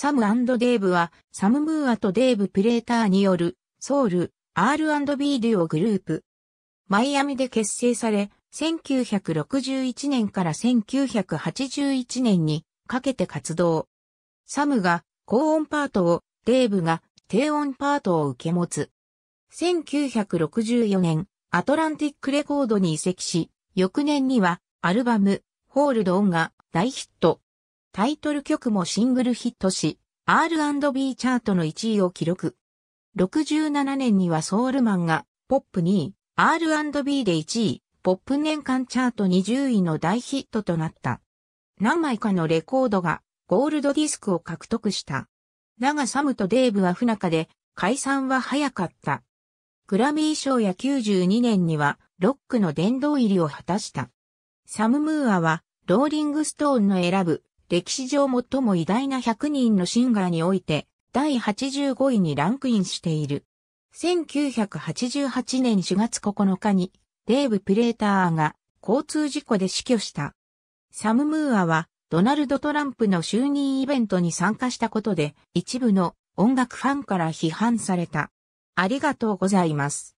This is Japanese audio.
サムデーブは、サムムーアとデーブ・プレーターによる、ソウル、R&B デュオグループ。マイアミで結成され、1961年から1981年にかけて活動。サムが高音パートを、デーブが低音パートを受け持つ。1964年、アトランティックレコードに移籍し、翌年にはアルバム、ホールドオンが大ヒット。タイトル曲もシングルヒットし、R&B チャートの1位を記録。67年にはソウルマンが、ポップ2位、R&B で1位、ポップ年間チャート20位の大ヒットとなった。何枚かのレコードがゴールドディスクを獲得した。だがサムとデーブは不仲で解散は早かった。グラミー賞や92年にはロックの殿堂入りを果たした。サム・ムーアはローリングストーンの選ぶ歴史上最も偉大な100人のシンガーにおいて、第85位にランクインしている。1988年4月9日に、デーブ・プレーターが交通事故で死去した。サム・ムーアは、ドナルド・トランプの就任イベントに参加したことで、一部の音楽ファンから批判された。ありがとうございます。